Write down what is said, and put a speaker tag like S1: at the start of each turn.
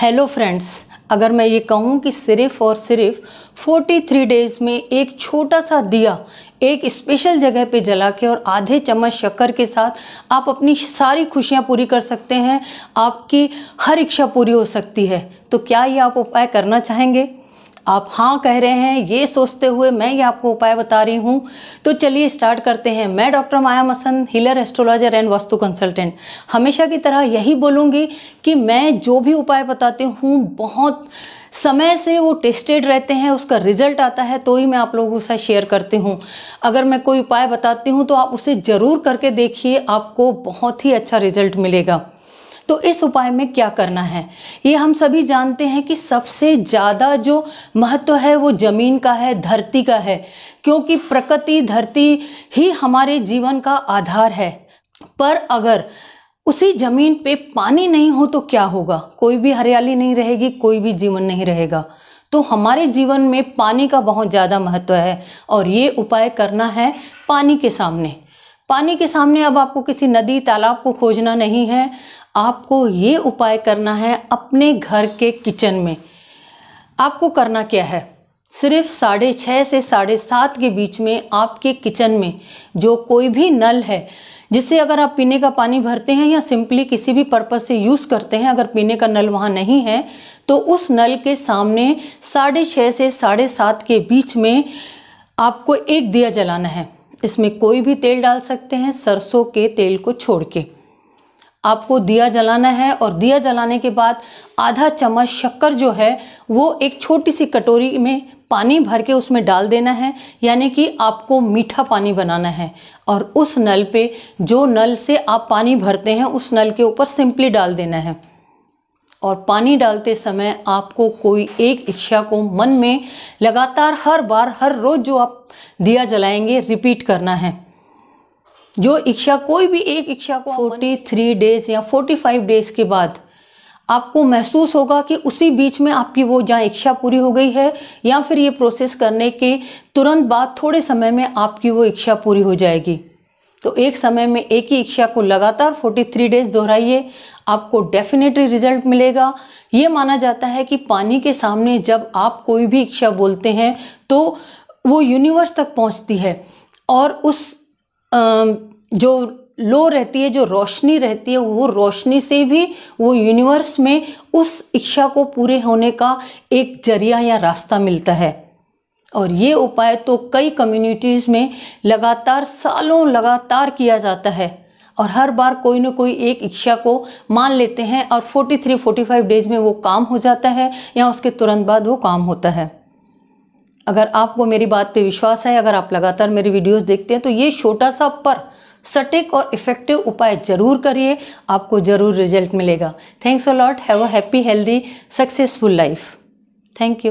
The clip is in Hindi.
S1: हेलो फ्रेंड्स अगर मैं ये कहूँ कि सिर्फ और सिर्फ 43 डेज़ में एक छोटा सा दिया एक स्पेशल जगह पे जला के और आधे चम्मच शक्कर के साथ आप अपनी सारी खुशियाँ पूरी कर सकते हैं आपकी हर इच्छा पूरी हो सकती है तो क्या ये आप उपाय करना चाहेंगे आप हाँ कह रहे हैं ये सोचते हुए मैं ये आपको उपाय बता रही हूँ तो चलिए स्टार्ट करते हैं मैं doctor Maya Mason healer astrologer and vastu consultant हमेशा की तरह यही बोलूँगी कि मैं जो भी उपाय बताती हूँ बहुत समय से वो टेस्टेड रहते हैं उसका रिजल्ट आता है तो ही मैं आप लोगों से शेयर करती हूँ अगर मैं कोई उपाय बताती हूँ तो आप उसे ज़रूर करके देखिए आपको बहुत ही अच्छा रिजल्ट मिलेगा तो इस उपाय में क्या करना है ये हम सभी जानते हैं कि सबसे ज़्यादा जो महत्व है वो ज़मीन का है धरती का है क्योंकि प्रकृति धरती ही हमारे जीवन का आधार है पर अगर उसी ज़मीन पे पानी नहीं हो तो क्या होगा कोई भी हरियाली नहीं रहेगी कोई भी जीवन नहीं रहेगा तो हमारे जीवन में पानी का बहुत ज़्यादा महत्व है और ये उपाय करना है पानी के सामने पानी के सामने अब आपको किसी नदी तालाब को खोजना नहीं है आपको ये उपाय करना है अपने घर के किचन में आपको करना क्या है सिर्फ साढ़े छः से साढ़े सात के बीच में आपके किचन में जो कोई भी नल है जिससे अगर आप पीने का पानी भरते हैं या सिंपली किसी भी पर्पज़ से यूज़ करते हैं अगर पीने का नल वहाँ नहीं है तो उस नल के सामने साढ़े छः से साढ़े सात के बीच में आपको एक दिया जलाना है इसमें कोई भी तेल डाल सकते हैं सरसों के तेल को छोड़ के आपको दिया जलाना है और दिया जलाने के बाद आधा चम्मच शक्कर जो है वो एक छोटी सी कटोरी में पानी भर के उसमें डाल देना है यानी कि आपको मीठा पानी बनाना है और उस नल पे जो नल से आप पानी भरते हैं उस नल के ऊपर सिंपली डाल देना है और पानी डालते समय आपको कोई एक इच्छा को मन में लगातार हर बार हर रोज़ जो आप दिया जलाएंगे रिपीट करना है जो इच्छा कोई भी एक इच्छा को 43 डेज या 45 डेज के बाद आपको महसूस होगा कि उसी बीच में आपकी वो जहाँ इच्छा पूरी हो गई है या फिर ये प्रोसेस करने के तुरंत बाद थोड़े समय में आपकी वो इच्छा पूरी हो जाएगी तो एक समय में एक ही इच्छा को लगातार 43 डेज दोहराइए आपको डेफिनेटली रिजल्ट मिलेगा ये माना जाता है कि पानी के सामने जब आप कोई भी इच्छा बोलते हैं तो वो यूनिवर्स तक पहुंचती है और उस जो लो रहती है जो रोशनी रहती है वो रोशनी से भी वो यूनिवर्स में उस इच्छा को पूरे होने का एक जरिया या रास्ता मिलता है और ये उपाय तो कई कम्युनिटीज़ में लगातार सालों लगातार किया जाता है और हर बार कोई ना कोई एक इच्छा को मान लेते हैं और 43 45 डेज़ में वो काम हो जाता है या उसके तुरंत बाद वो काम होता है अगर आपको मेरी बात पे विश्वास है अगर आप लगातार मेरी वीडियोस देखते हैं तो ये छोटा सा पर सटीक और इफ़ेक्टिव उपाय ज़रूर करिए आपको ज़रूर रिजल्ट मिलेगा thanks a lot have a happy healthy successful life thank you